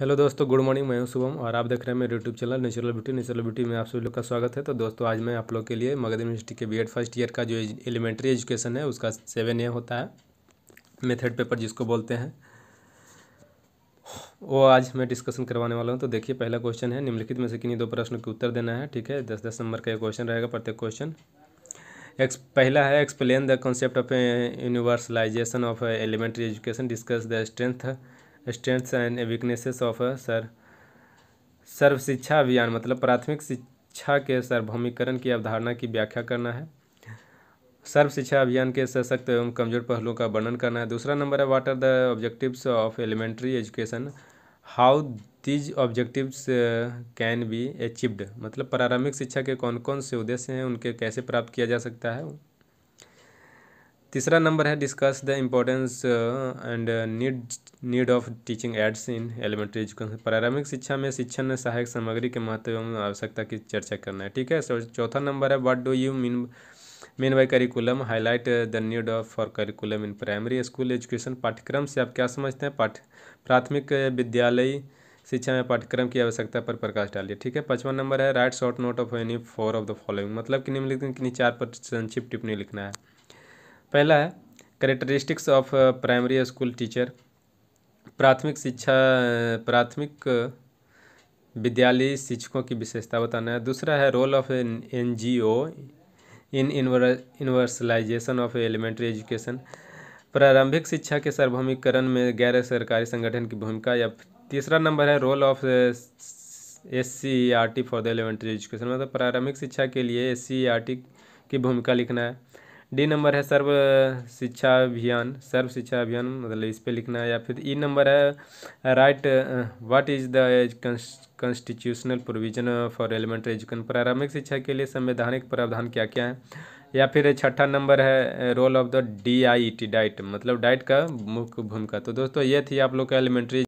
hello दोस्तों good morning मैं हूं शुभम और आप देख रहे हैं मेरे YouTube channel natural beauty natural beauty में आप सभी लोग का स्वागत है तो दोस्तों आज मैं आप लोग के लिए मगध यूनिवर्सिटी के बीएड फर्स्ट ईयर का जो एलिमेंट्री एजुकेशन है उसका सेवन ए होता है मेथड पेपर जिसको बोलते हैं वो आज मैं डिस्कशन करवाने वाला हूँ तो देखिए पहला क्वेश्चन है निम्नलिखित में से किन्हीं दो प्रश्नों के उत्तर देना है ठीक है दस दस नंबर का एक क्वेश्चन रहेगा प्रत्येक क्वेश्चन एक्स पहला है explain the concept of universalization of elementary education discuss the strength strengths and weaknesses of Sar Sarva Shiksha Abhiyan मतलब प्राथमिक शिक्षा के सार्वभौमिकरण की अवधारणा की व्याख्या करना है सर्व शिक्षा अभियान के सशक्त एवं कमजोर पहलुओं का वर्णन करना है दूसरा नंबर है what are the objectives of elementary education how these objectives can be achieved मतलब प्रारंभिक शिक्षा के कौन कौन से उद्देश्य हैं उनके कैसे प्राप्त किया जा सकता है तीसरा नंबर है discuss the importance and need need of teaching aids in elementary education प्रारंभिक शिक्षा में शिक्षण में सहायक सामग्री के महत्व एवं आवश्यकता की चर्चा करना है ठीक है सो चौथा नंबर है what do you mean mean by curriculum highlight the need of for curriculum in primary school education पाठ्यक्रम से आप क्या समझते हैं पाठ प्राथमिक uh, विद्यालय शिक्षा में पाठ्यक्रम की आवश्यकता पर प्रकाश डालिए ठीक है पचवा नंबर है write short note of any four of the following मतलब कि निम्नलिखित किन्हीं चार पर संक्षिप्त टिप्पणी लिखना है पहला है characteristics of primary school teacher प्राथमिक शिक्षा uh, प्राथमिक uh, विद्यालय शिक्षकों की विशेषता बताना है दूसरा है role of N G O in universalization of elementary education प्रारंभिक शिक्षा के सार्वभौमिकरण में गैर सरकारी संगठन की भूमिका या तीसरा नंबर है role of S C R T for the elementary education मतलब प्रारंभिक शिक्षा के लिए एस सी आर टी की भूमिका लिखना है डी नंबर है सर्व शिक्षा अभियान सर्व शिक्षा अभियान मतलब इस पर लिखना है या फिर ई नंबर है write what is the constitutional provision for elementary education प्रारंभिक शिक्षा के लिए संवैधानिक प्रावधान क्या क्या है या फिर छठा नंबर है role of the D I T DIET मतलब डाइट e का मुख्य भूमिका तो दोस्तों ये थी आप लोग का एलिमेंट्री